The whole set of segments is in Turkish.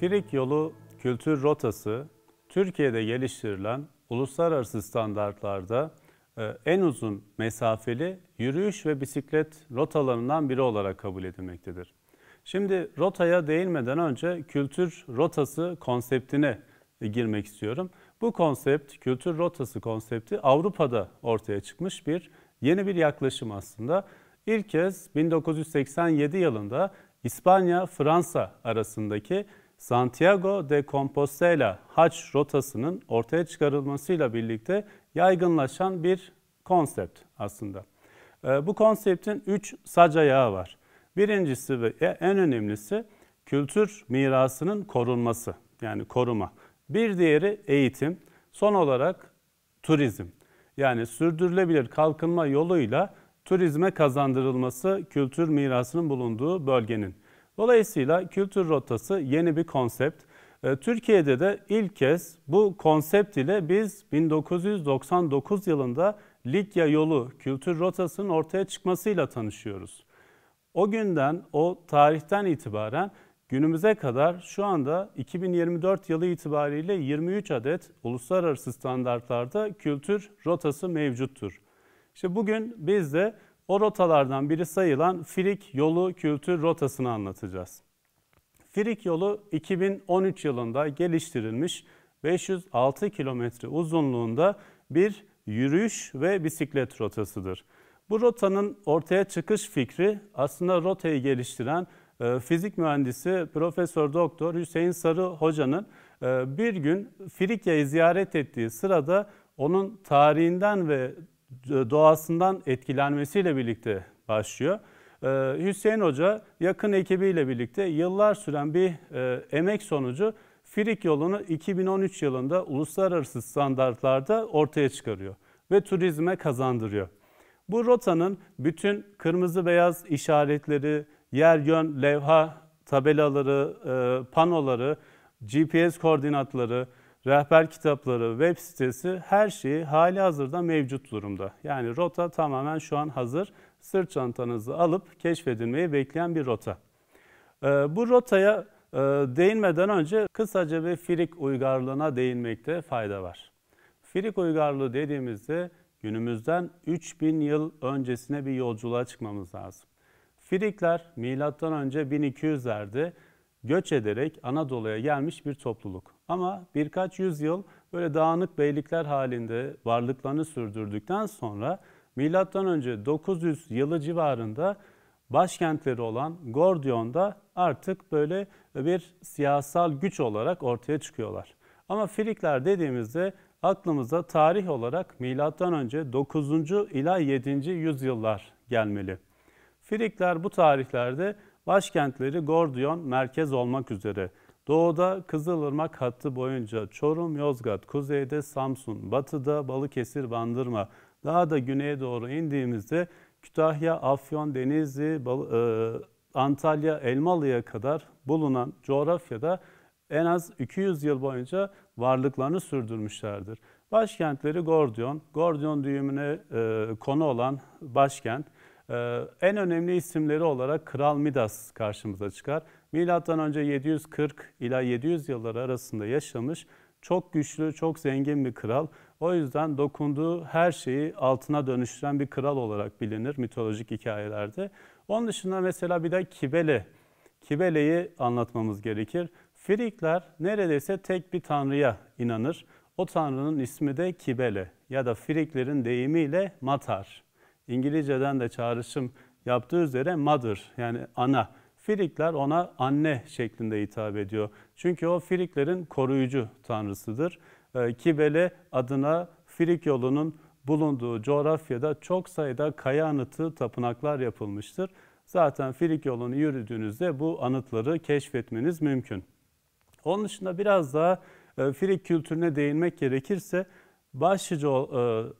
Firik Yolu Kültür Rotası, Türkiye'de geliştirilen uluslararası standartlarda e, en uzun mesafeli yürüyüş ve bisiklet rotalarından biri olarak kabul edilmektedir. Şimdi rotaya değinmeden önce kültür rotası konseptine girmek istiyorum. Bu konsept, kültür rotası konsepti Avrupa'da ortaya çıkmış bir yeni bir yaklaşım aslında. İlk kez 1987 yılında İspanya-Fransa arasındaki Santiago de Compostela haç rotasının ortaya çıkarılmasıyla birlikte yaygınlaşan bir konsept aslında. Ee, bu konseptin 3 sac ayağı var. Birincisi ve en önemlisi kültür mirasının korunması yani koruma. Bir diğeri eğitim. Son olarak turizm. Yani sürdürülebilir kalkınma yoluyla turizme kazandırılması kültür mirasının bulunduğu bölgenin. Dolayısıyla kültür rotası yeni bir konsept. Ee, Türkiye'de de ilk kez bu konsept ile biz 1999 yılında Likya yolu kültür rotasının ortaya çıkmasıyla tanışıyoruz. O günden, o tarihten itibaren günümüze kadar şu anda 2024 yılı itibariyle 23 adet uluslararası standartlarda kültür rotası mevcuttur. İşte bugün biz de o rotalardan biri sayılan Firik Yolu Kültür Rotası'nı anlatacağız. Firik Yolu 2013 yılında geliştirilmiş 506 kilometre uzunluğunda bir yürüyüş ve bisiklet rotasıdır. Bu rotanın ortaya çıkış fikri aslında rotayı geliştiren e, fizik mühendisi Profesör Doktor Hüseyin Sarı Hoca'nın e, bir gün Frikya'yı ziyaret ettiği sırada onun tarihinden ve doğasından etkilenmesiyle birlikte başlıyor. Ee, Hüseyin Hoca yakın ekibiyle birlikte yıllar süren bir e, emek sonucu Firik yolunu 2013 yılında uluslararası standartlarda ortaya çıkarıyor ve turizme kazandırıyor. Bu rotanın bütün kırmızı beyaz işaretleri, yer yön levha tabelaları, e, panoları, GPS koordinatları, rehber kitapları, web sitesi her şeyi hali hazırda mevcut durumda. Yani rota tamamen şu an hazır. Sırt çantanızı alıp keşfedilmeyi bekleyen bir rota. Ee, bu rotaya e, değinmeden önce kısaca bir Firik uygarlığına değinmekte fayda var. Firik uygarlığı dediğimizde günümüzden 3000 yıl öncesine bir yolculuğa çıkmamız lazım. Firikler M.Ö. 1200'lerde göç ederek Anadolu'ya gelmiş bir topluluk. Ama birkaç yüzyıl böyle dağınık beylikler halinde varlıklarını sürdürdükten sonra milattan önce 900 yılı civarında başkentleri olan Gordion'da artık böyle bir siyasal güç olarak ortaya çıkıyorlar. Ama Frikler dediğimizde aklımıza tarih olarak milattan önce 9. ila 7. yüzyıllar gelmeli. Frikler bu tarihlerde Başkentleri Gordiyon merkez olmak üzere Doğuda Kızılırmak hattı boyunca Çorum, Yozgat, kuzeyde Samsun, batıda Balıkesir, Bandırma, daha da güneye doğru indiğimizde Kütahya, Afyon, Denizli, e, Antalya, Elmalı'ya kadar bulunan coğrafyada en az 200 yıl boyunca varlıklarını sürdürmüşlerdir. Başkentleri Gordiyon, Gordiyon düğümüne e, konu olan başkent, ee, en önemli isimleri olarak Kral Midas karşımıza çıkar. Milattan önce 740 ila 700 yılları arasında yaşamış çok güçlü, çok zengin bir kral. O yüzden dokunduğu her şeyi altına dönüştüren bir kral olarak bilinir mitolojik hikayelerde. Onun dışında mesela bir de Kibele. Kibele'yi anlatmamız gerekir. Frikler neredeyse tek bir tanrıya inanır. O tanrının ismi de Kibele ya da Friklerin deyimiyle Matar. İngilizceden de çağrışım yaptığı üzere mother yani ana. Firikler ona anne şeklinde hitap ediyor. Çünkü o Firiklerin koruyucu tanrısıdır. Ee, Kibele adına Firik yolunun bulunduğu coğrafyada çok sayıda kaya anıtı tapınaklar yapılmıştır. Zaten Firik yolunu yürüdüğünüzde bu anıtları keşfetmeniz mümkün. Onun dışında biraz daha e, Firik kültürüne değinmek gerekirse başlıca e,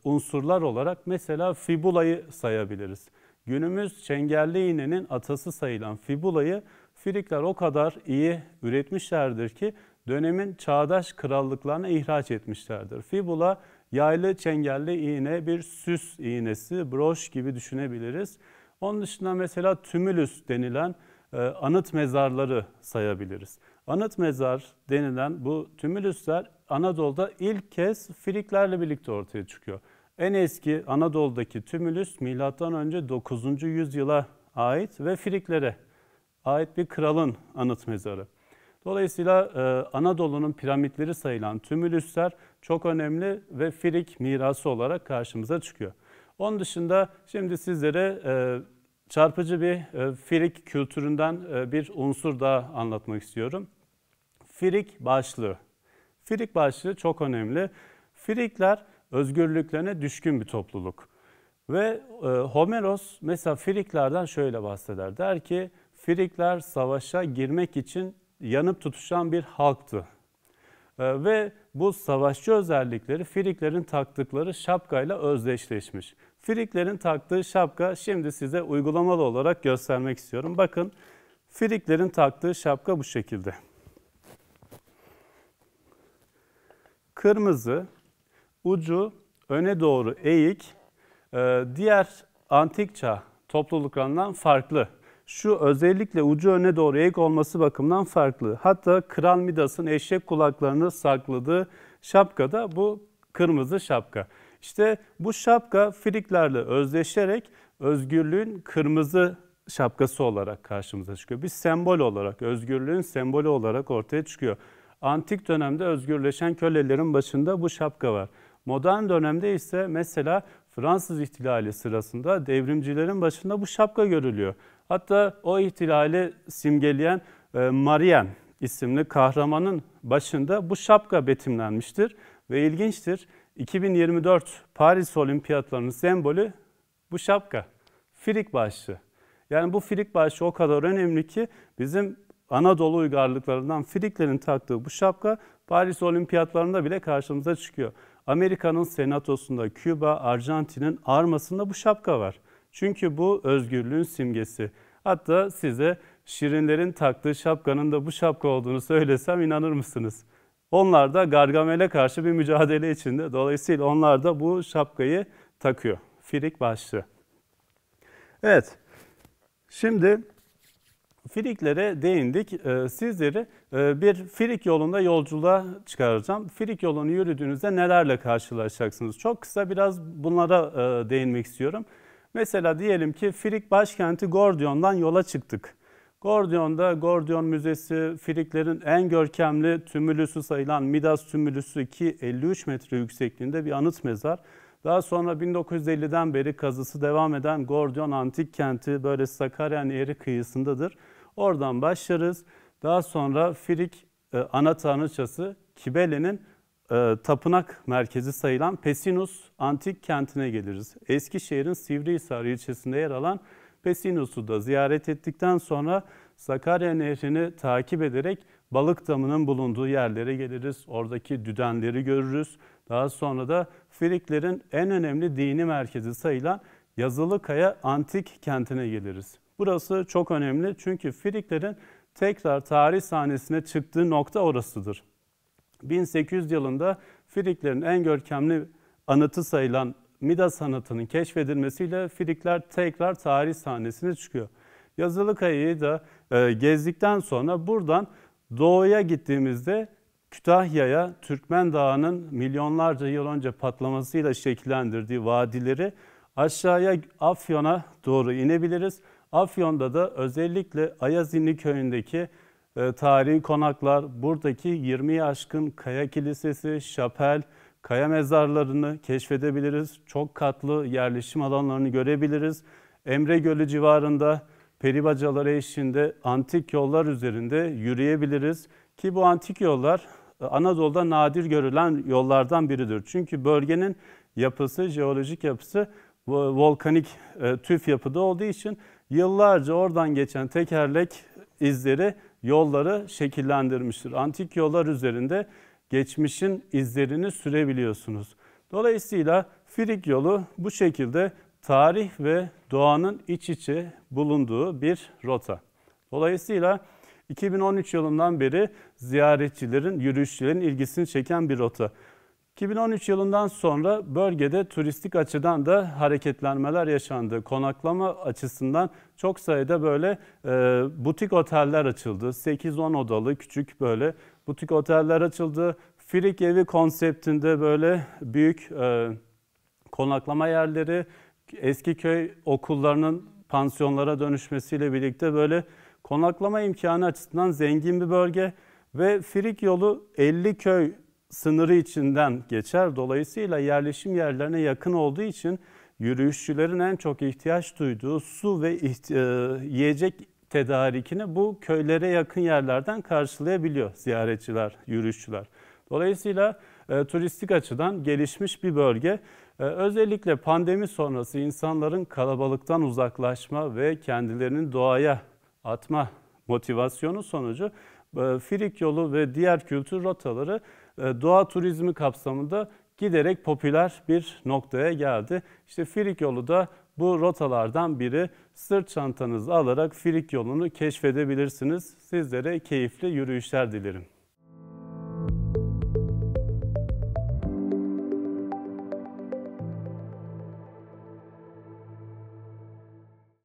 unsurlar olarak mesela fibulayı sayabiliriz. Günümüz çengelli iğnenin atası sayılan fibulayı Frikler o kadar iyi üretmişlerdir ki dönemin çağdaş krallıklarına ihraç etmişlerdir. Fibula yaylı çengelli iğne bir süs iğnesi, broş gibi düşünebiliriz. Onun dışında mesela tümülüs denilen e, anıt mezarları sayabiliriz. Anıt mezar denilen bu tümülüsler Anadolu'da ilk kez Filiklerle birlikte ortaya çıkıyor. En eski Anadolu'daki tümülüs milattan önce 9. yüzyıla ait ve Filiklere ait bir kralın anıt mezarı. Dolayısıyla e, Anadolu'nun piramitleri sayılan tümülüsler çok önemli ve Firik mirası olarak karşımıza çıkıyor. Onun dışında şimdi sizlere e, çarpıcı bir e, Firik kültüründen e, bir unsur daha anlatmak istiyorum. Firik başlığı. Firik başlığı çok önemli. Firikler özgürlüklerine düşkün bir topluluk. Ve e, Homeros mesela Firiklerden şöyle bahseder. Der ki Firikler savaşa girmek için yanıp tutuşan bir halktı. E, ve bu savaşçı özellikleri Firiklerin taktıkları şapkayla özdeşleşmiş. Firiklerin taktığı şapka şimdi size uygulamalı olarak göstermek istiyorum. Bakın Firiklerin taktığı şapka bu şekilde. kırmızı, ucu öne doğru eğik, e, diğer antik çağ topluluklarından farklı. Şu özellikle ucu öne doğru eğik olması bakımından farklı. Hatta Kral Midas'ın eşek kulaklarını sakladığı şapka da bu kırmızı şapka. İşte bu şapka Friklerle özdeşerek özgürlüğün kırmızı şapkası olarak karşımıza çıkıyor. Bir sembol olarak, özgürlüğün sembolü olarak ortaya çıkıyor. Antik dönemde özgürleşen kölelerin başında bu şapka var. Modern dönemde ise mesela Fransız ihtilali sırasında devrimcilerin başında bu şapka görülüyor. Hatta o ihtilali simgeleyen e, Marian isimli kahramanın başında bu şapka betimlenmiştir ve ilginçtir. 2024 Paris Olimpiyatlarının sembolü bu şapka. Firik başlığı. Yani bu firik başlığı o kadar önemli ki bizim Anadolu uygarlıklarından Friklerin taktığı bu şapka Paris Olimpiyatlarında bile karşımıza çıkıyor. Amerika'nın senatosunda, Küba, Arjantin'in armasında bu şapka var. Çünkü bu özgürlüğün simgesi. Hatta size Şirinlerin taktığı şapkanın da bu şapka olduğunu söylesem inanır mısınız? Onlar da Gargamel'e karşı bir mücadele içinde. Dolayısıyla onlar da bu şapkayı takıyor. Frik başlı. Evet. Şimdi Friklere değindik. Ee, sizleri e, bir Frik yolunda yolculuğa çıkaracağım. Frik yolunu yürüdüğünüzde nelerle karşılaşacaksınız? Çok kısa biraz bunlara e, değinmek istiyorum. Mesela diyelim ki Frik başkenti Gordion'dan yola çıktık. Gordion'da Gordion Müzesi, Firiklerin en görkemli tümülüsü sayılan Midas tümülüsü ki 53 metre yüksekliğinde bir anıt mezar. Daha sonra 1950'den beri kazısı devam eden Gordion Antik Kenti böyle Sakarya'nın eri kıyısındadır. Oradan başlarız. Daha sonra Firik e, ana tanrıçası Kibele'nin e, tapınak merkezi sayılan Pesinus antik kentine geliriz. Eskişehir'in Sivrihisar ilçesinde yer alan Pesinus'u da ziyaret ettikten sonra Sakarya Nehri'ni takip ederek Balık Damı'nın bulunduğu yerlere geliriz. Oradaki düdenleri görürüz. Daha sonra da Friklerin en önemli dini merkezi sayılan Yazılıkaya Antik kentine geliriz. Burası çok önemli çünkü Friklerin tekrar tarih sahnesine çıktığı nokta orasıdır. 1800 yılında Friklerin en görkemli anıtı sayılan Midas sanatının keşfedilmesiyle Frikler tekrar tarih sahnesine çıkıyor. Yazılı kayayı da e, gezdikten sonra buradan doğuya gittiğimizde Kütahya'ya Türkmen Dağı'nın milyonlarca yıl önce patlamasıyla şekillendirdiği vadileri aşağıya Afyon'a doğru inebiliriz. Afyon'da da özellikle Ayazinli köyündeki e, tarihi konaklar, buradaki 20 aşkın kaya kilisesi, şapel, kaya mezarlarını keşfedebiliriz. Çok katlı yerleşim alanlarını görebiliriz. Emre Gölü civarında peribacaları eşliğinde antik yollar üzerinde yürüyebiliriz. Ki bu antik yollar e, Anadolu'da nadir görülen yollardan biridir. Çünkü bölgenin yapısı, jeolojik yapısı volkanik e, tüf yapıda olduğu için yıllarca oradan geçen tekerlek izleri yolları şekillendirmiştir. Antik yollar üzerinde geçmişin izlerini sürebiliyorsunuz. Dolayısıyla Frig yolu bu şekilde tarih ve doğanın iç içe bulunduğu bir rota. Dolayısıyla 2013 yılından beri ziyaretçilerin, yürüyüşçülerin ilgisini çeken bir rota. 2013 yılından sonra bölgede turistik açıdan da hareketlenmeler yaşandı. Konaklama açısından çok sayıda böyle e, butik oteller açıldı. 8-10 odalı küçük böyle butik oteller açıldı. Firik evi konseptinde böyle büyük e, konaklama yerleri, eski köy okullarının pansiyonlara dönüşmesiyle birlikte böyle konaklama imkanı açısından zengin bir bölge ve Firik yolu 50 köy sınırı içinden geçer. Dolayısıyla yerleşim yerlerine yakın olduğu için yürüyüşçülerin en çok ihtiyaç duyduğu su ve e, yiyecek tedarikini bu köylere yakın yerlerden karşılayabiliyor ziyaretçiler, yürüyüşçüler. Dolayısıyla e, turistik açıdan gelişmiş bir bölge. E, özellikle pandemi sonrası insanların kalabalıktan uzaklaşma ve kendilerini doğaya atma motivasyonu sonucu e, Firik yolu ve diğer kültür rotaları e, doğa turizmi kapsamında giderek popüler bir noktaya geldi. İşte Firik yolu da bu rotalardan biri. Sırt çantanızı alarak Firik yolunu keşfedebilirsiniz. Sizlere keyifli yürüyüşler dilerim.